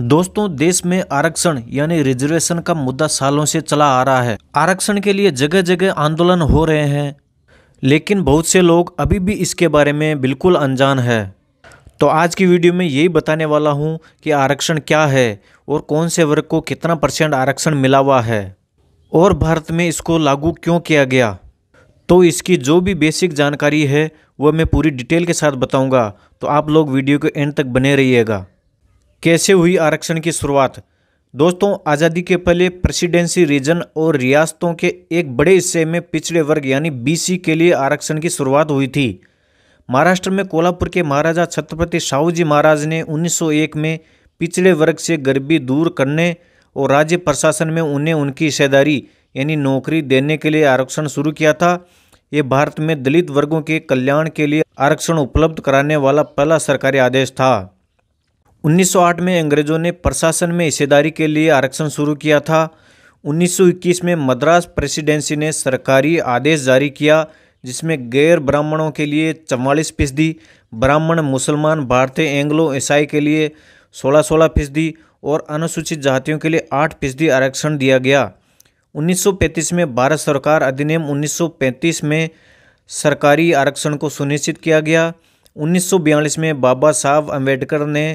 दोस्तों देश में आरक्षण यानी रिजर्वेशन का मुद्दा सालों से चला आ रहा है आरक्षण के लिए जगह जगह आंदोलन हो रहे हैं लेकिन बहुत से लोग अभी भी इसके बारे में बिल्कुल अनजान है तो आज की वीडियो में यही बताने वाला हूँ कि आरक्षण क्या है और कौन से वर्ग को कितना परसेंट आरक्षण मिला हुआ है और भारत में इसको लागू क्यों किया गया तो इसकी जो भी बेसिक जानकारी है वह मैं पूरी डिटेल के साथ बताऊँगा तो आप लोग वीडियो के एंड तक बने रहिएगा कैसे हुई आरक्षण की शुरुआत दोस्तों आज़ादी के पहले प्रेसिडेंसी रीजन और रियासतों के एक बड़े हिस्से में पिछड़े वर्ग यानी बीसी के लिए आरक्षण की शुरुआत हुई थी महाराष्ट्र में कोल्हापुर के महाराजा छत्रपति साहू जी महाराज ने 1901 में पिछड़े वर्ग से गरीबी दूर करने और राज्य प्रशासन में उन्हें उनकी हिस्सेदारी यानी नौकरी देने के लिए आरक्षण शुरू किया था ये भारत में दलित वर्गों के कल्याण के लिए आरक्षण उपलब्ध कराने वाला पहला सरकारी आदेश था 1908 में अंग्रेज़ों ने प्रशासन में हिस्सेदारी के लिए आरक्षण शुरू किया था 1921 में मद्रास प्रेसिडेंसी ने सरकारी आदेश जारी किया जिसमें गैर ब्राह्मणों के लिए चवालीस फीसदी ब्राह्मण मुसलमान भारतीय एंग्लो ईसाई के लिए सोलह सोलह फीसदी और अनुसूचित जातियों के लिए आठ फीसदी आरक्षण दिया गया 1935 में भारत सरकार अधिनियम 1935 में सरकारी आरक्षण को सुनिश्चित किया गया 1942 में बाबा साहब अम्बेडकर ने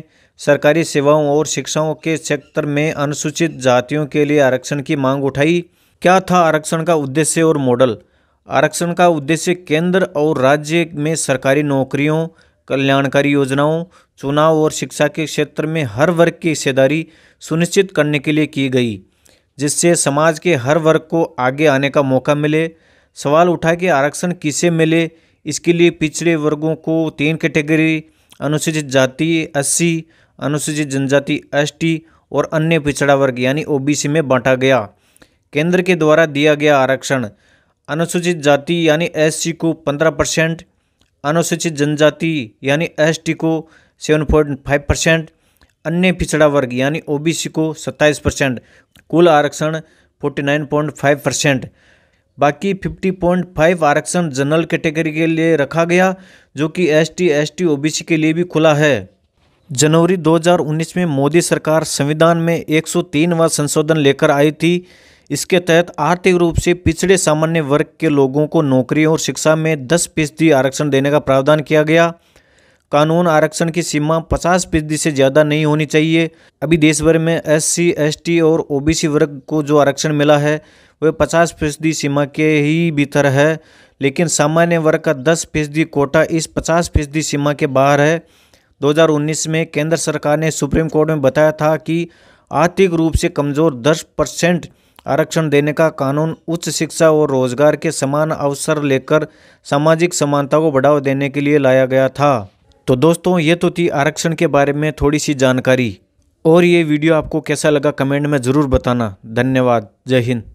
सरकारी सेवाओं और शिक्षाओं के क्षेत्र में अनुसूचित जातियों के लिए आरक्षण की मांग उठाई क्या था आरक्षण का उद्देश्य और मॉडल आरक्षण का उद्देश्य केंद्र और राज्य में सरकारी नौकरियों कल्याणकारी योजनाओं चुनाव और शिक्षा के क्षेत्र में हर वर्ग की हिस्सेदारी सुनिश्चित करने के लिए की गई जिससे समाज के हर वर्ग को आगे आने का मौका मिले सवाल उठा कि आरक्षण किसे मिले इसके लिए पिछड़े वर्गों को तीन कैटेगरी अनुसूचित जाति अस्सी अनुसूचित जनजाति एस और अन्य पिछड़ा वर्ग यानी ओबीसी में बांटा गया केंद्र के द्वारा दिया गया आरक्षण अनुसूचित जाति यानी एससी को 15 परसेंट अनुसूचित जनजाति यानी एसटी को 7.5 परसेंट अन्य पिछड़ा वर्ग यानी ओबीसी को 27 परसेंट कुल आरक्षण 49.5 परसेंट बाकी 50.5 आरक्षण जनरल कैटेगरी के लिए रखा गया जो कि एसटी एसटी ओबीसी के लिए भी खुला है जनवरी 2019 में मोदी सरकार संविधान में 103वां संशोधन लेकर आई थी इसके तहत आर्थिक रूप से पिछड़े सामान्य वर्ग के लोगों को नौकरियों और शिक्षा में 10 फीसदी आरक्षण देने का प्रावधान किया गया कानून आरक्षण की सीमा 50 फीसदी से ज़्यादा नहीं होनी चाहिए अभी देश भर में एस सी एस टी और ओ बी सी वर्ग को जो आरक्षण मिला है वह 50 फीसदी सीमा के ही भीतर है लेकिन सामान्य वर्ग का 10 फीसदी कोटा इस 50 फीसदी सीमा के बाहर है 2019 में केंद्र सरकार ने सुप्रीम कोर्ट में बताया था कि आर्थिक रूप से कमज़ोर 10 परसेंट आरक्षण देने का कानून उच्च शिक्षा और रोजगार के समान अवसर लेकर सामाजिक समानता को बढ़ावा देने के लिए लाया गया था तो दोस्तों ये तो थी आरक्षण के बारे में थोड़ी सी जानकारी और ये वीडियो आपको कैसा लगा कमेंट में ज़रूर बताना धन्यवाद जय हिंद